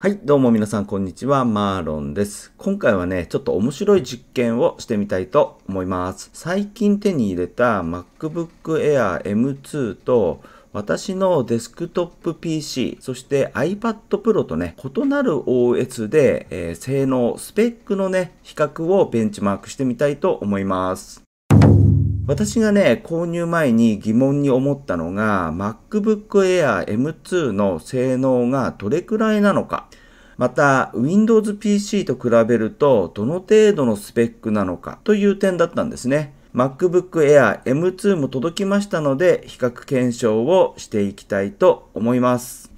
はい、どうも皆さん、こんにちは。マーロンです。今回はね、ちょっと面白い実験をしてみたいと思います。最近手に入れた MacBook Air M2 と、私のデスクトップ PC、そして iPad Pro とね、異なる OS で、えー、性能、スペックのね、比較をベンチマークしてみたいと思います。私がね、購入前に疑問に思ったのが、MacBook Air M2 の性能がどれくらいなのか、また Windows PC と比べるとどの程度のスペックなのかという点だったんですね。MacBook Air M2 も届きましたので、比較検証をしていきたいと思います。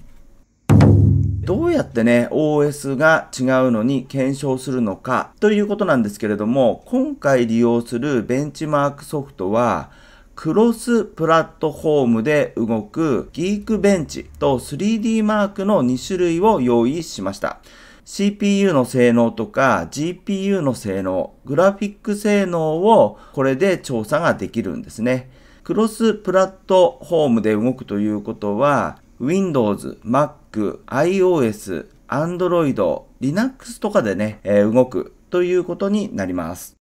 どうやってね、OS が違うのに検証するのかということなんですけれども、今回利用するベンチマークソフトは、クロスプラットフォームで動くギークベンチと 3D マークの2種類を用意しました。CPU の性能とか GPU の性能、グラフィック性能をこれで調査ができるんですね。クロスプラットフォームで動くということは Windows、Mac、iOS、Android、Linux とかでね、えー、動くということになります。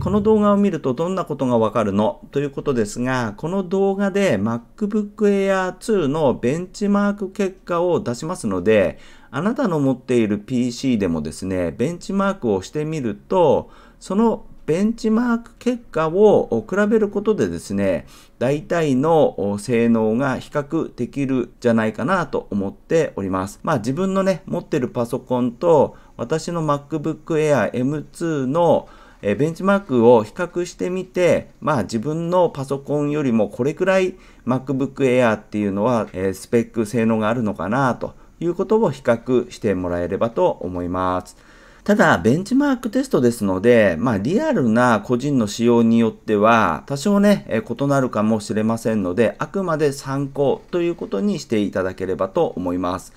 この動画を見るとどんなことがわかるのということですが、この動画で MacBook Air 2のベンチマーク結果を出しますので、あなたの持っている PC でもですね、ベンチマークをしてみると、そのベンチマーク結果を比べることでですね、大体の性能が比較できるじゃないかなと思っております。まあ自分のね、持ってるパソコンと私の MacBook Air M2 のえベンチマークを比較してみて、まあ自分のパソコンよりもこれくらい MacBook Air っていうのは、えスペック性能があるのかなということを比較してもらえればと思います。ただ、ベンチマークテストですので、まあ、リアルな個人の仕様によっては、多少ね、え異なるかもしれませんので、あくまで参考ということにしていただければと思います。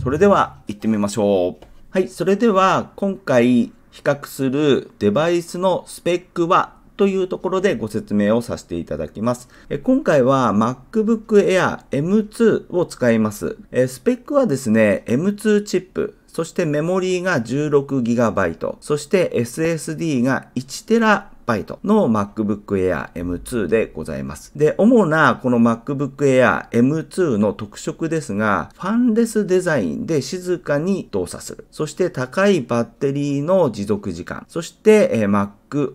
それでは、行ってみましょう。はい、それでは、今回比較するデバイスのスペックはというところでご説明をさせていただきます。今回は MacBook Air M2 を使います。スペックはですね、M2 チップ、そしてメモリーが 16GB、そして SSD が 1TB の MacBook Air M2 でございます。で、主なこの MacBook Air M2 の特色ですが、ファンレスデザインで静かに動作する。そして高いバッテリーの持続時間。そして、Mac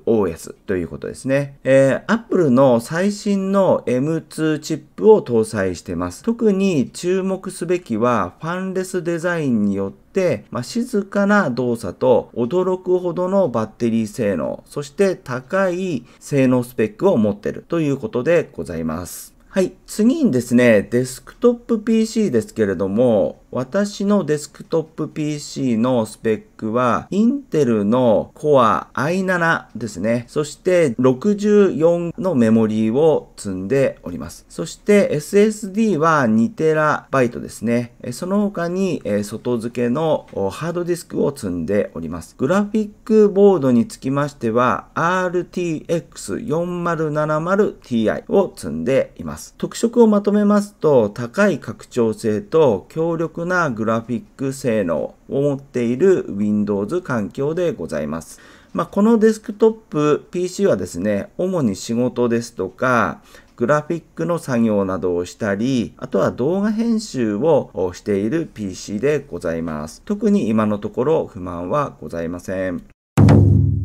MacOS ということですね。えー、Apple の最新の M2 チップを搭載してます。特に注目すべきはファンレスデザインによってまあ、静かな動作と驚くほどのバッテリー性能、そして高い性能スペックを持ってるということでございます。はい。次にですね、デスクトップ PC ですけれども、私のデスクトップ PC のスペックは、インテルの Core i7 ですね。そして、64のメモリーを積んでおります。そして、SSD は 2TB ですね。その他に、外付けのハードディスクを積んでおります。グラフィックボードにつきましては、RTX4070Ti を積んでいます。特色をまとめますと、高い拡張性と強力なグラフィック性能を持っている Windows 環境でございます。まあ、このデスクトップ PC はですね、主に仕事ですとか、グラフィックの作業などをしたり、あとは動画編集をしている PC でございます。特に今のところ不満はございません。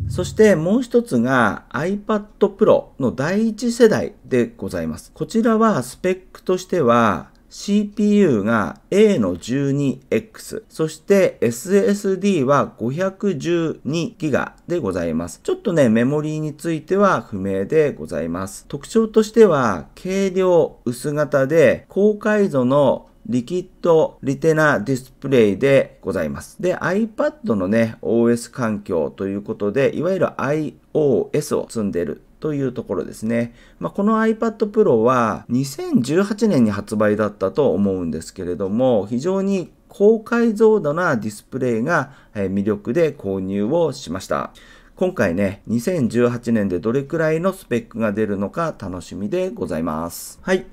そしてもう一つが iPad Pro の第1世代でございます。こちらはスペックとしては CPU が A の 12X、そして SSD は 512GB でございます。ちょっとね、メモリーについては不明でございます。特徴としては、軽量、薄型で、高解像のリキッドリテナディスプレイでございます。で、iPad のね、OS 環境ということで、いわゆる iOS を積んでいるというところですね。まあ、この iPad Pro は2018年に発売だったと思うんですけれども、非常に高解像度なディスプレイが魅力で購入をしました。今回ね、2018年でどれくらいのスペックが出るのか楽しみでございます。はい。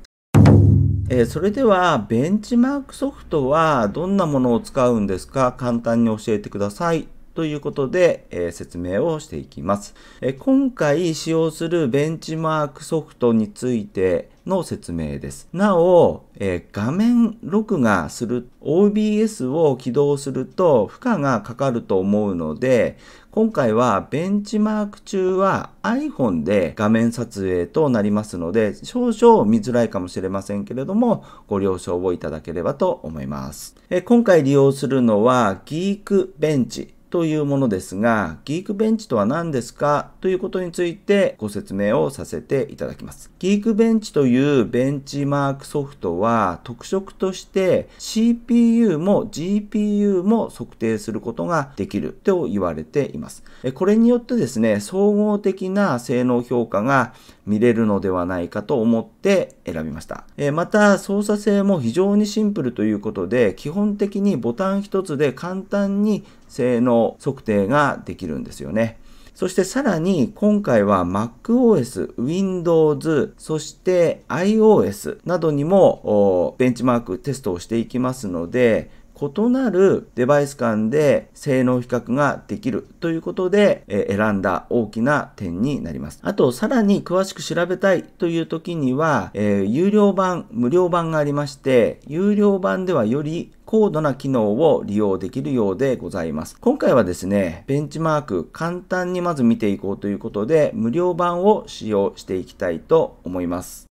えー、それでは、ベンチマークソフトはどんなものを使うんですか簡単に教えてくださいということで、えー、説明をしていきます、えー、今回使用するベンチマークソフトについての説明です。なお、えー、画面録画する OBS を起動すると負荷がかかると思うので、今回はベンチマーク中は iPhone で画面撮影となりますので、少々見づらいかもしれませんけれども、ご了承をいただければと思います。えー、今回利用するのは Geekbench というものですが、Geekbench とは何ですかということについてご説明をさせていただきます。Geekbench というベンチマークソフトは特色として CPU も GPU も測定することができると言われています。これによってですね、総合的な性能評価が見れるのではないかと思って選びました。えー、また、操作性も非常にシンプルということで、基本的にボタン一つで簡単に性能測定ができるんですよね。そしてさらに今回は MacOS、Windows、そして iOS などにもベンチマークテストをしていきますので、異なるデバイス間で性能比較ができるということで、え選んだ大きな点になります。あと、さらに詳しく調べたいという時には、え有料版、無料版がありまして、有料版ではより高度な機能を利用できるようでございます。今回はですね、ベンチマーク簡単にまず見ていこうということで、無料版を使用していきたいと思います。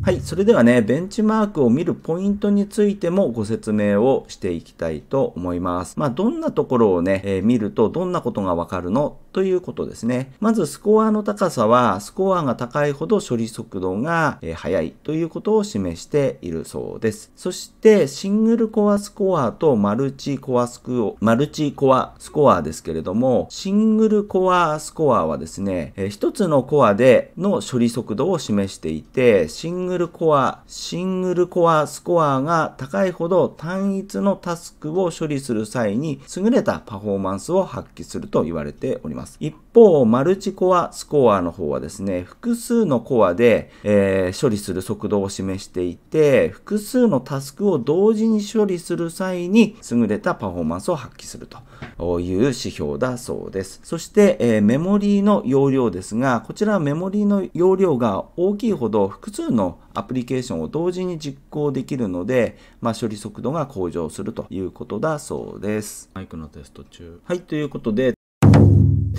はい、それではね、ベンチマークを見るポイントについてもご説明をしていきたいと思います。まあ、どんなところをね、えー、見るとどんなことがわかるのということですね。まず、スコアの高さは、スコアが高いほど処理速度が、えー、速いということを示しているそうです。そして、シングルコアスコアとマルチコアスコア、マルチコアスコアですけれども、シングルコアスコアはですね、えー、一つのコアでの処理速度を示していて、シングルングルコア、シングルコアスコアが高いほど単一のタスクを処理する際に優れたパフォーマンスを発揮すると言われております。一方、マルチコアスコアの方はですね、複数のコアで、えー、処理する速度を示していて、複数のタスクを同時に処理する際に優れたパフォーマンスを発揮するという指標だそうです。そして、えー、メモリーの容量ですが、こちらはメモリーの容量が大きいほど複数のアプリケーションを同時に実行できるので、まあ、処理速度が向上するということだそうです。マイクのテスト中。はい、ということで、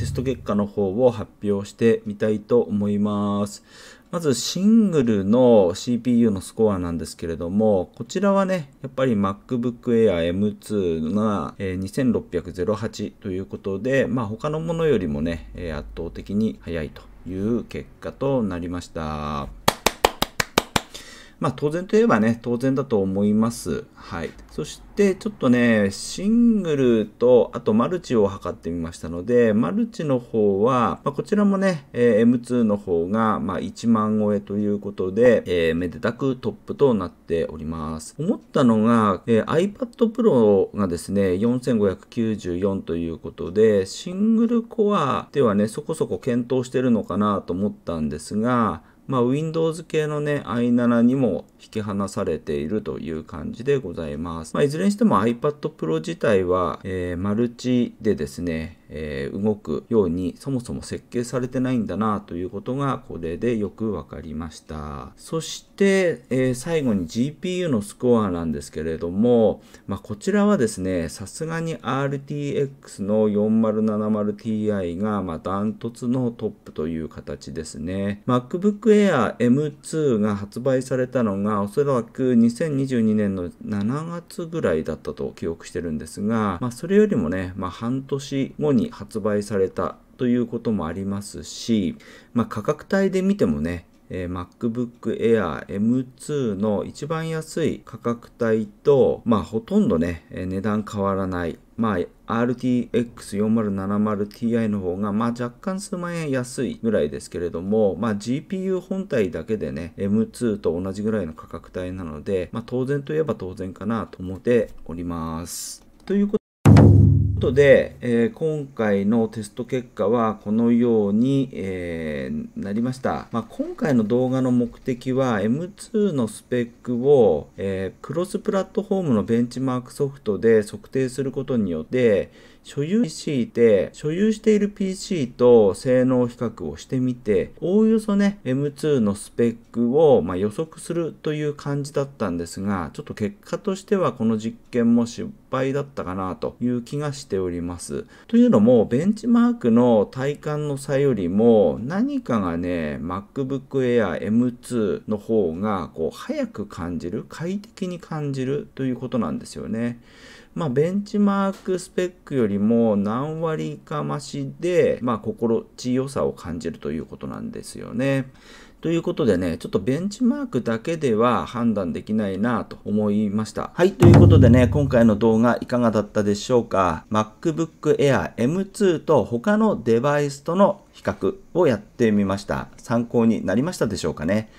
スト結果の方を発表してみたいと思います。まずシングルの CPU のスコアなんですけれども、こちらはね、やっぱり MacBook Air M2 が2608ということで、まあ他のものよりもね、圧倒的に速いという結果となりました。まあ、当然といえばね、当然だと思います。はい。そして、ちょっとね、シングルと、あとマルチを測ってみましたので、マルチの方は、まあ、こちらもね、えー、M2 の方が、まあ、1万超えということで、えー、めでたくトップとなっております。思ったのが、えー、iPad Pro がですね、4594ということで、シングルコアではね、そこそこ検討してるのかなと思ったんですが、まあ、Windows 系のね、i7 にも引き離されているという感じでございます。まあ、いずれにしても iPad Pro 自体は、えー、マルチでですね、えー、動くようにそもそも設計されてないんだなということがこれでよく分かりましたそして、えー、最後に GPU のスコアなんですけれども、まあ、こちらはですねさすがに RTX の 4070Ti がまダントツのトップという形ですね MacBook Air M2 が発売されたのがおそらく2022年の7月ぐらいだったと記憶してるんですが、まあ、それよりもね、まあ、半年後にに発売されたということもありますし、まあ、価格帯で見てもね、えー、MacBook Air M2 の一番安い価格帯と、まあ、ほとんどね、えー、値段変わらない。まあ、RTX4070Ti の方が、まあ、若干数万円安いぐらいですけれども、まあ、GPU 本体だけでね、M2 と同じぐらいの価格帯なので、まあ、当然といえば当然かなと思っております。ということことで、えー、今回のテスト結果はこのように、えー、なりました。まあ、今回の動画の目的は M2 のスペックを、えー、クロスプラットフォームのベンチマークソフトで測定することによって所有 PC で、所有している PC と性能比較をしてみて、おおよそね、M2 のスペックをま予測するという感じだったんですが、ちょっと結果としてはこの実験も失敗だったかなという気がしております。というのも、ベンチマークの体感の差よりも、何かがね、MacBook Air M2 の方が、こう、早く感じる、快適に感じるということなんですよね。まあ、ベンチマークスペックよりも何割か増しで、まあ、心地よさを感じるということなんですよね。ということでね、ちょっとベンチマークだけでは判断できないなと思いました。はい、ということでね、今回の動画いかがだったでしょうか ?MacBook Air M2 と他のデバイスとの比較をやってみました。参考になりましたでしょうかね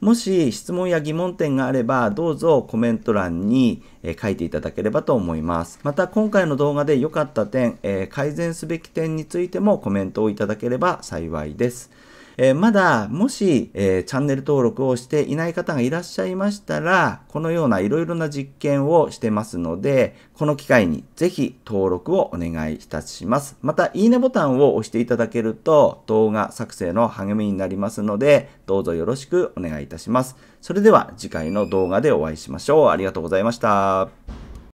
もし質問や疑問点があれば、どうぞコメント欄に書いていただければと思います。また、今回の動画で良かった点、改善すべき点についてもコメントをいただければ幸いです。えー、まだ、もし、えー、チャンネル登録をしていない方がいらっしゃいましたら、このようないろいろな実験をしてますので、この機会にぜひ登録をお願いいたします。また、いいねボタンを押していただけると、動画作成の励みになりますので、どうぞよろしくお願いいたします。それでは、次回の動画でお会いしましょう。ありがとうございました。